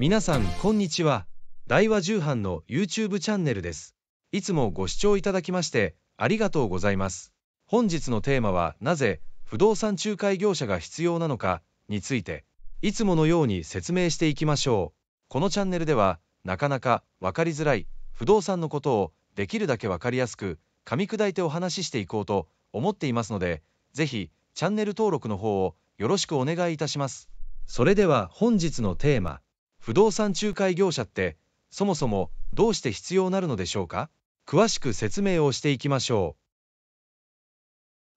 皆さんこんにちは大和重版の YouTube チャンネルですいつもご視聴いただきましてありがとうございます本日のテーマはなぜ不動産仲介業者が必要なのかについていつものように説明していきましょうこのチャンネルではなかなか分かりづらい不動産のことをできるだけ分かりやすく噛み砕いてお話ししていこうと思っていますので是非チャンネル登録の方をよろしくお願いいたしますそれでは本日のテーマ不動産仲介業者ってそもそもどうして必要なるのでしょうか詳しく説明をしていきましょう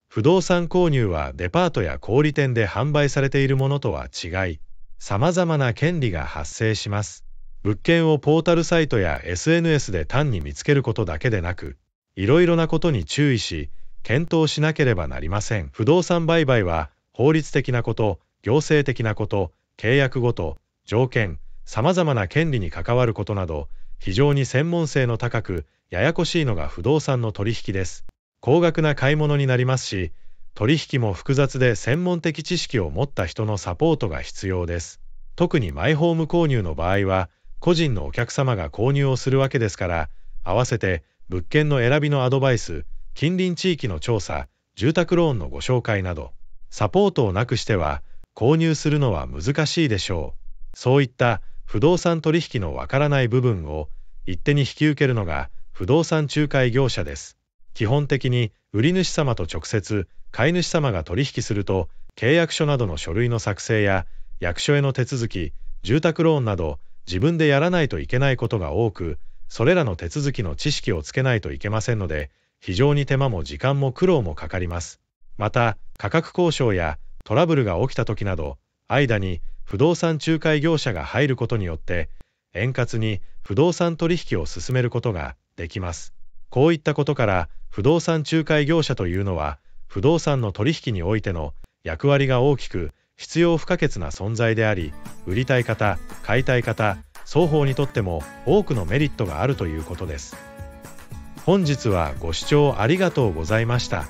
不動産購入はデパートや小売店で販売されているものとは違いさまざまな権利が発生します物件をポータルサイトや SNS で単に見つけることだけでなくいろいろなことに注意し検討しなければなりません不動産売買は法律的なこと行政的なこと契約ごと条件さまざまな権利に関わることなど非常に専門性の高くややこしいのが不動産の取引です高額な買い物になりますし取引も複雑で専門的知識を持った人のサポートが必要です特にマイホーム購入の場合は個人のお客様が購入をするわけですから合わせて物件の選びのアドバイス近隣地域の調査住宅ローンのご紹介などサポートをなくしては購入するのは難しいでしょうそういった不動産取引のわからない部分を一手に引き受けるのが不動産仲介業者です。基本的に売り主様と直接買い主様が取引すると契約書などの書類の作成や役所への手続き住宅ローンなど自分でやらないといけないことが多くそれらの手続きの知識をつけないといけませんので非常に手間も時間も苦労もかかりますまた価格交渉やトラブルが起きた時など間に不動産仲介業者が入ることによって円滑に不動産取引を進めることができますこういったことから不動産仲介業者というのは不動産の取引においての役割が大きく必要不可欠な存在であり売りたい方買いたい方双方にとっても多くのメリットがあるということです本日はご視聴ありがとうございました。